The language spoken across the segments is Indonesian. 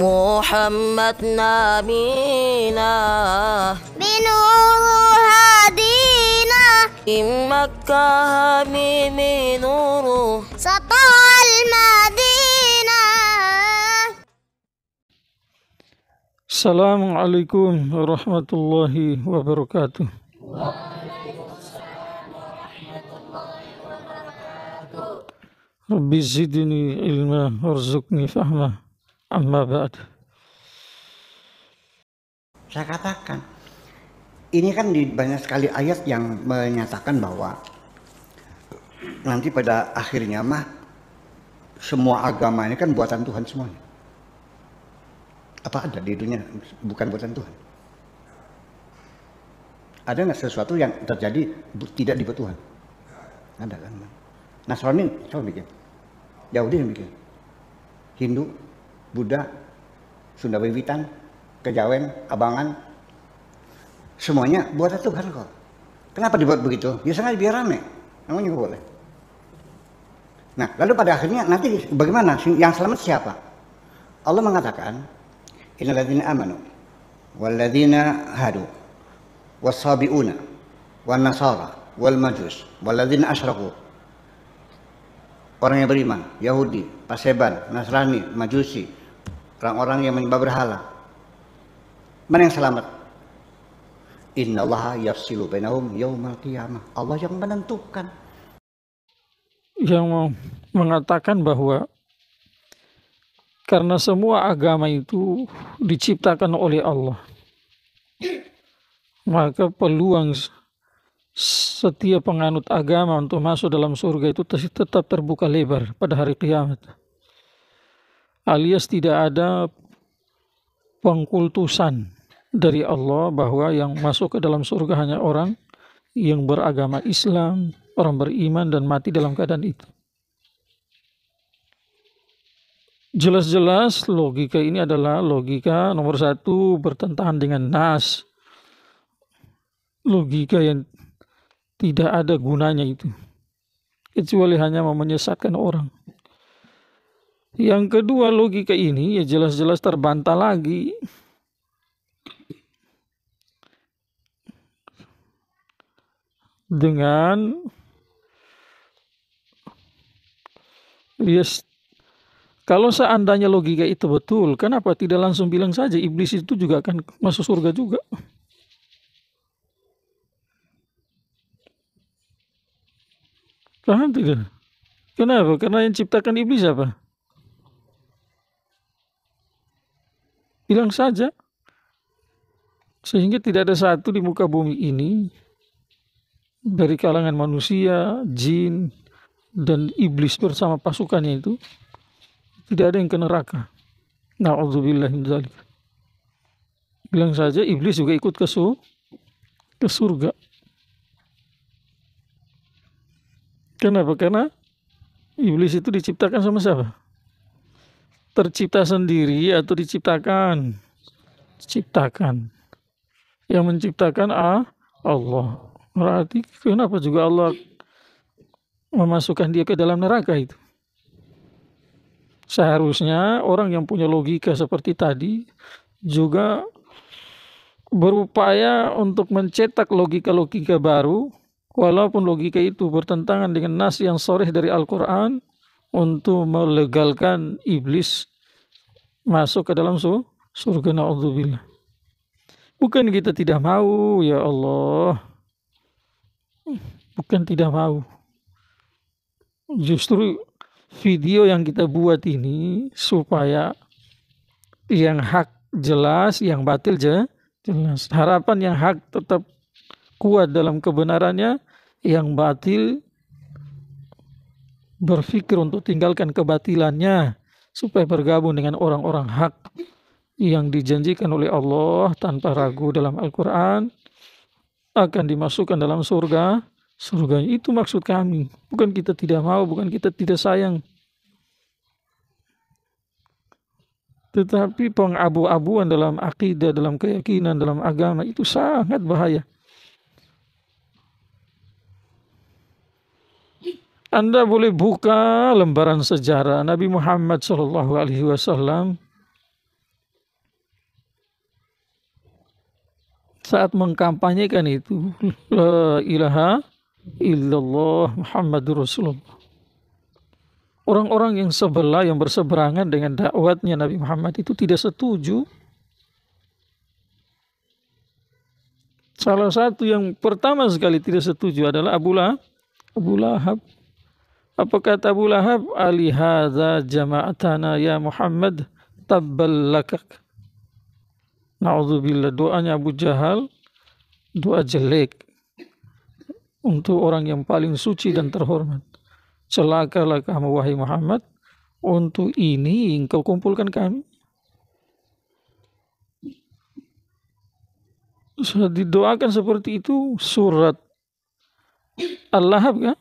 محمد نبينا بنوره هدينا إن مكة حبيبي نوره سطع المدينة السلام عليكم ورحمة الله وبركاته ربي زدني علما وارزقني فهمه Amma ba'd. Saya katakan, ini kan di banyak sekali ayat yang menyatakan bahwa nanti pada akhirnya mah semua agama ini kan buatan Tuhan semuanya. Apa ada di dunia bukan buatan Tuhan? Ada nggak sesuatu yang terjadi tidak dibuat Tuhan? Ada kan? Nasrani siapa bikin? Yahudi yang bikin. Hindu Buddha, Sunda Wiwitan, Kejawen, Abangan, semuanya buatan Tuhan kok. Kenapa dibuat begitu? Biasanya ya biar rame, namanya juga boleh. Nah, lalu pada akhirnya nanti bagaimana yang selamat siapa? Allah mengatakan, Innalladzina amanu walladzina hadu wassabiuna wal nasara wal majus walladzina asyraku orang yang beriman Yahudi, Paseban, Nasrani, Majusi, orang-orang yang menyembah berhala. Mana yang selamat? Innallaha yafsilu bainahum yaumal qiyamah. Allah yang menentukan. Yang mengatakan bahwa karena semua agama itu diciptakan oleh Allah. Maka peluang setiap penganut agama untuk masuk dalam surga itu tetap terbuka lebar pada hari kiamat alias tidak ada pengkultusan dari Allah bahwa yang masuk ke dalam surga hanya orang yang beragama Islam, orang beriman dan mati dalam keadaan itu. Jelas-jelas logika ini adalah logika nomor satu bertentangan dengan nas. Logika yang tidak ada gunanya itu. Kecuali hanya menyesatkan orang. Yang kedua logika ini ya jelas-jelas terbantah lagi. Dengan yes, kalau seandainya logika itu betul, kenapa tidak langsung bilang saja iblis itu juga akan masuk surga juga? Paham tidak? Kenapa? Karena yang ciptakan iblis apa? bilang saja sehingga tidak ada satu di muka bumi ini dari kalangan manusia, jin dan iblis bersama pasukannya itu tidak ada yang ke neraka. Nauzubillah Bilang saja iblis juga ikut ke ke surga. Kenapa? Karena iblis itu diciptakan sama siapa? tercipta sendiri atau diciptakan? Ciptakan. Yang menciptakan A Allah. Berarti kenapa juga Allah memasukkan dia ke dalam neraka itu? Seharusnya orang yang punya logika seperti tadi juga berupaya untuk mencetak logika-logika baru walaupun logika itu bertentangan dengan nas yang sore dari Al-Quran untuk melegalkan iblis masuk ke dalam surga naudzubillah. Bukan kita tidak mau ya Allah. Bukan tidak mau. Justru video yang kita buat ini supaya yang hak jelas, yang batil je, jelas. Harapan yang hak tetap kuat dalam kebenarannya, yang batil berpikir untuk tinggalkan kebatilannya supaya bergabung dengan orang-orang hak yang dijanjikan oleh Allah tanpa ragu dalam Al-Quran akan dimasukkan dalam surga surga itu maksud kami bukan kita tidak mau bukan kita tidak sayang tetapi pengabu-abuan dalam akidah dalam keyakinan dalam agama itu sangat bahaya Anda boleh buka lembaran sejarah Nabi Muhammad Shallallahu Alaihi Wasallam saat mengkampanyekan itu la ilaha illallah Muhammadur Rasulullah. Orang-orang yang sebelah yang berseberangan dengan dakwatnya Nabi Muhammad itu tidak setuju. Salah satu yang pertama sekali tidak setuju adalah Abu Lahab. Abu Lahab apa kata Abu Lahab? Ali hadza jama'atana ya Muhammad tabbalakak. Na'udzubillah doanya Abu Jahal doa jelek untuk orang yang paling suci dan terhormat. Celakalah kamu wahai Muhammad untuk ini engkau kumpulkan kami. Didoakan seperti itu surat Allahab kan?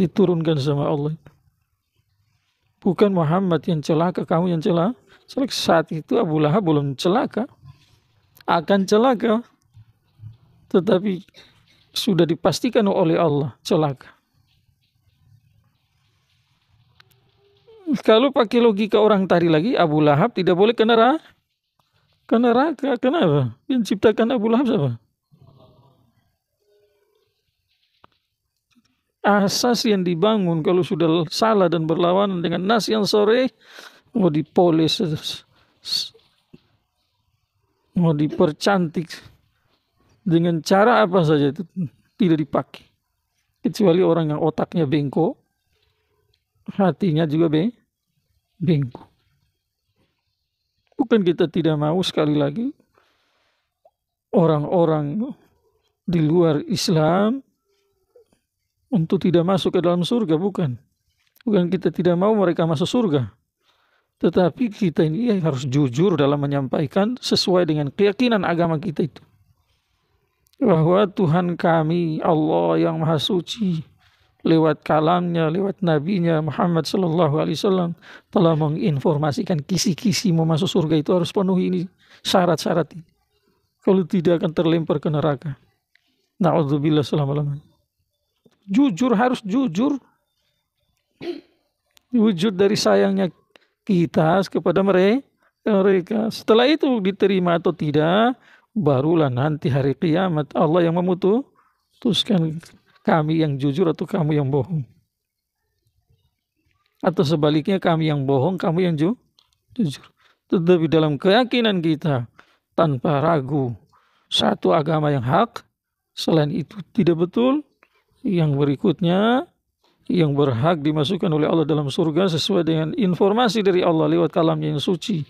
diturunkan sama Allah bukan Muhammad yang celaka kamu yang celaka celaka saat itu Abu Lahab belum celaka akan celaka tetapi sudah dipastikan oleh Allah celaka kalau pakai logika orang tari lagi Abu Lahab tidak boleh kena neraka ke neraka kenapa yang ciptakan Abu Lahab siapa asas yang dibangun kalau sudah salah dan berlawanan dengan nas yang sore mau dipolis mau dipercantik dengan cara apa saja itu tidak dipakai kecuali orang yang otaknya bengkok hatinya juga be bengkok bukan kita tidak mau sekali lagi orang-orang di luar Islam untuk tidak masuk ke dalam surga bukan bukan kita tidak mau mereka masuk surga tetapi kita ini harus jujur dalam menyampaikan sesuai dengan keyakinan agama kita itu bahwa Tuhan kami Allah yang Maha Suci lewat kalamnya lewat nabinya Muhammad Sallallahu Alaihi Wasallam telah menginformasikan kisi-kisi mau masuk surga itu harus penuhi ini syarat-syarat ini kalau tidak akan terlempar ke neraka. Na'udzubillah selama-lamanya jujur harus jujur wujud dari sayangnya kita kepada mereka setelah itu diterima atau tidak barulah nanti hari kiamat Allah yang memutuskan kami yang jujur atau kamu yang bohong atau sebaliknya kami yang bohong kamu yang ju jujur tetapi dalam keyakinan kita tanpa ragu satu agama yang hak selain itu tidak betul yang berikutnya yang berhak dimasukkan oleh Allah dalam surga sesuai dengan informasi dari Allah lewat kalamnya yang suci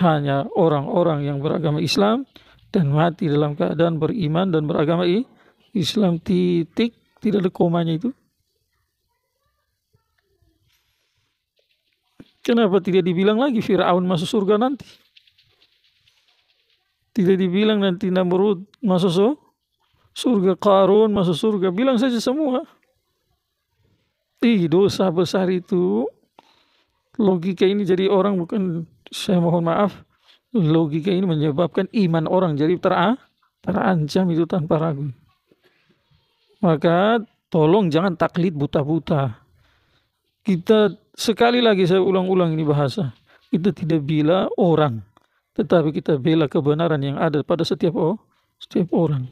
hanya orang-orang yang beragama Islam dan mati dalam keadaan beriman dan beragama Islam titik tidak ada komanya itu Kenapa tidak dibilang lagi Fir'aun masuk surga nanti? Tidak dibilang nanti Namrud masuk surga? surga Karun masuk surga bilang saja semua ih dosa besar itu logika ini jadi orang bukan saya mohon maaf logika ini menyebabkan iman orang jadi tera terancam itu tanpa ragu maka tolong jangan taklid buta-buta kita sekali lagi saya ulang-ulang ini bahasa kita tidak bila orang tetapi kita bela kebenaran yang ada pada setiap oh setiap orang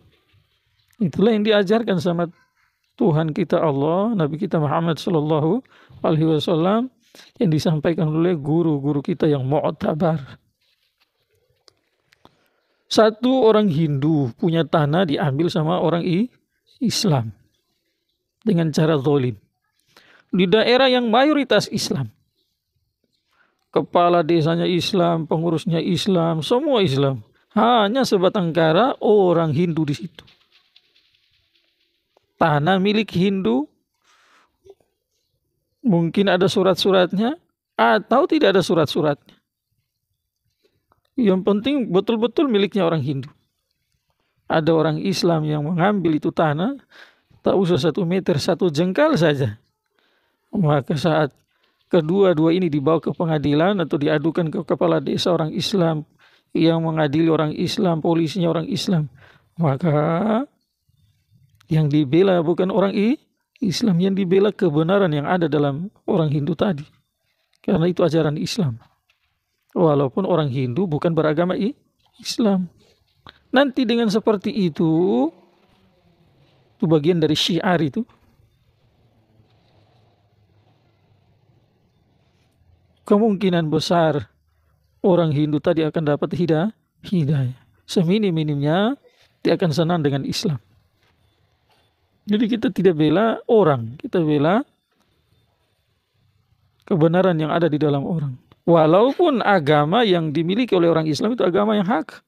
Itulah yang diajarkan sama Tuhan kita Allah, Nabi kita Muhammad Shallallahu Alaihi Wasallam yang disampaikan oleh guru-guru kita yang tabar. Satu orang Hindu punya tanah diambil sama orang Islam dengan cara zolim. Di daerah yang mayoritas Islam. Kepala desanya Islam, pengurusnya Islam, semua Islam. Hanya sebatang kara orang Hindu di situ tanah milik Hindu, mungkin ada surat-suratnya, atau tidak ada surat-suratnya. Yang penting betul-betul miliknya orang Hindu. Ada orang Islam yang mengambil itu tanah, tak usah satu meter, satu jengkal saja. Maka saat kedua-dua ini dibawa ke pengadilan atau diadukan ke kepala desa orang Islam yang mengadili orang Islam, polisinya orang Islam, maka yang dibela bukan orang I, Islam yang dibela kebenaran yang ada dalam orang Hindu tadi. Karena itu ajaran Islam. Walaupun orang Hindu bukan beragama I, Islam. Nanti dengan seperti itu itu bagian dari syiar itu. Kemungkinan besar orang Hindu tadi akan dapat hidayah, hidayah. Seminim-minimnya dia akan senang dengan Islam. Jadi kita tidak bela orang, kita bela kebenaran yang ada di dalam orang. Walaupun agama yang dimiliki oleh orang Islam itu agama yang hak.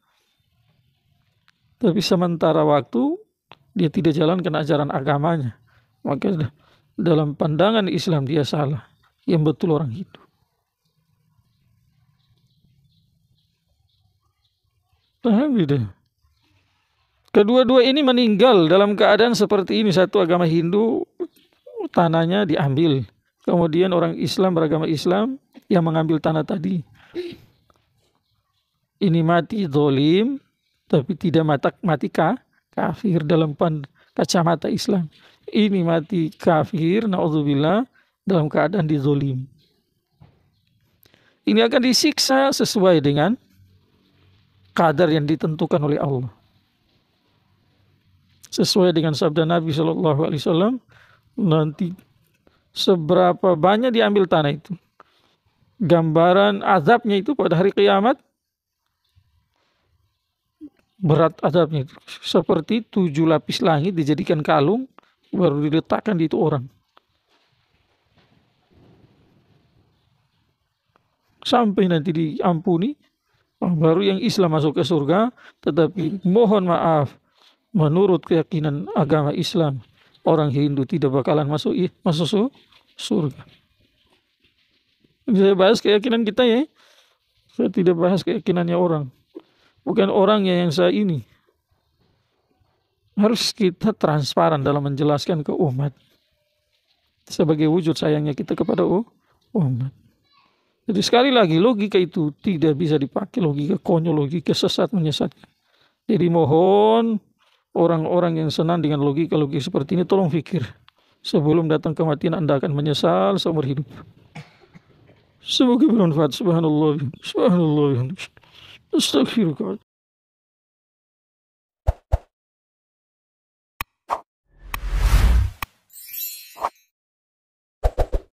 Tapi sementara waktu dia tidak jalankan ajaran agamanya. Maka dalam pandangan Islam dia salah. Yang betul orang itu. Paham tidak? Kedua-dua ini meninggal dalam keadaan seperti ini. Satu agama Hindu tanahnya diambil. Kemudian orang Islam beragama Islam yang mengambil tanah tadi. Ini mati zolim, tapi tidak matak ka, kafir dalam pan, kacamata Islam. Ini mati kafir, naudzubillah, dalam keadaan dizolim. Ini akan disiksa sesuai dengan kadar yang ditentukan oleh Allah sesuai dengan sabda Nabi Shallallahu Alaihi Wasallam nanti seberapa banyak diambil tanah itu gambaran azabnya itu pada hari kiamat berat azabnya itu seperti tujuh lapis langit dijadikan kalung baru diletakkan di itu orang sampai nanti diampuni baru yang Islam masuk ke surga tetapi mohon maaf menurut keyakinan agama Islam orang Hindu tidak bakalan masuk masuk surga. Saya bahas keyakinan kita ya. Saya tidak bahas keyakinannya orang. Bukan orang yang saya ini. Harus kita transparan dalam menjelaskan ke umat. Sebagai wujud sayangnya kita kepada umat. Jadi sekali lagi logika itu tidak bisa dipakai. Logika konyol, logika sesat, menyesatkan. Jadi mohon orang-orang yang senang dengan logika-logika seperti ini tolong pikir. Sebelum datang kematian Anda akan menyesal seumur hidup. Semoga bermanfaat. Subhanallah. Subhanallah. Astagfirullah.